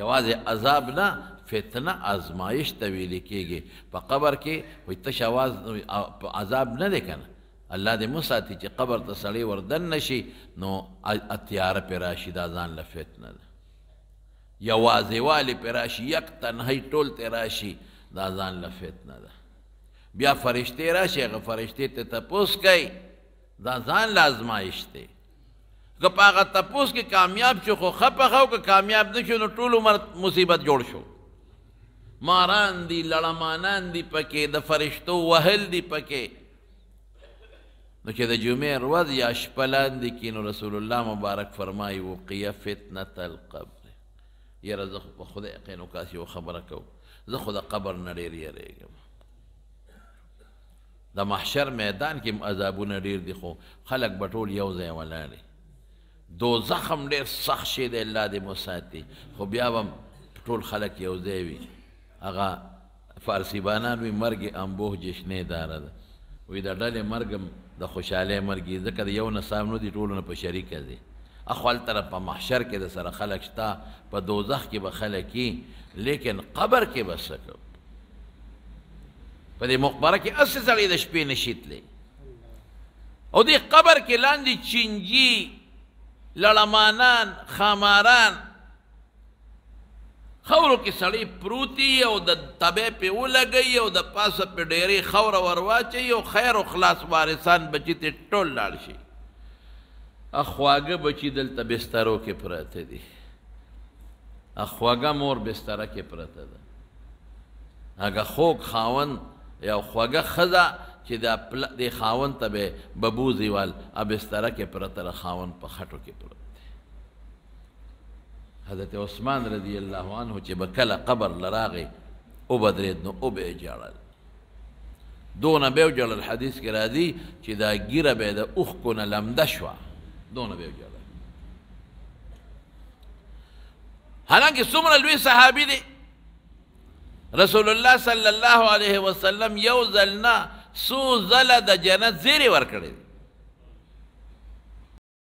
یوازې عذاب نه فتنه آزمایش ته ویل کېږي په قبر کې وایي تش اواز عذاب نه دی کنه الله دې موږ ساتي چې قبر ته سړی وردن نشي نو اتیاره پې راشي دا ځان له فتنه ده یوازې والی پې راشي یک تنهۍ ټول ته راشي دا ځان له فتنه ده بیا فرشتې راشي هغه فرشتې ته تپوس کوي دا ځان له ازمایش دی که په هغه تپوس کې کامیاب شو خو خپخه او که کامیاب نه شو نو ټول عمر مصیبت جوړ شو ماران دی لړمانان دی پکې د فرشتو وهل دی پکې نو چې د جمعې ورځ یا شپه لاندې کې نو رسول الله مبارک فرمایي وقیه فتنة القبر یاره زه خو په خدای یقین وکاسي یوه خبره کوم زه خو د قبر نه ډېر یېرېږم د محشر میدان کې عذابونه ډېر دي خو خلک به ټول یو ځای ولاړ دوزخ هم ډېر سخت شی دی الله دې مو ساتي خو بیا به هم ټول خلک یو ځای وي هغه فارسی بانان وي مرګ امبوه جشنې داره ده وي د ډلې مرګ هم د خوشحالۍ مرګ یي ځکه یو نصاب نه دي ټولونه په شریکه دي اخوال طرف په محشر کې د سره خلک شته په دوزخ کې به خلک یي لیکن قبر کې به څه په دې مقبره کې اسې سړی د شپې نشي تلی او دې قبر کې لاندې چینجي لړمانان خاماران خورو کې سړی پروتي او د تبه په ولګي او د پاسه په ډېری خور ورواچي او خیر او خلاص وارثان بچی ته ټول لاړ شي اخواګه بچی دلته بسترو کې پراته دي اخواګه مور بستره کې پراته ده هغه خوک خاون یا خواګه خزه چې دا پل د خاون ته به ببو زیوال اب استره کې پرتر خاون په خټو کې پروت حضرت عثمان رضی الله عنه چې بکله قبر لراغه او بدرید نو او به جړل دونه به جړل حدیث کې راځي چې دا ګیره به د اوخ کو نه لمده شو دونه به جړل حالانکه څومره لوی صحابي دي رسول الله صلی الله علیه وسلم یو ځل نه سو زله د جنت زیری ورکړی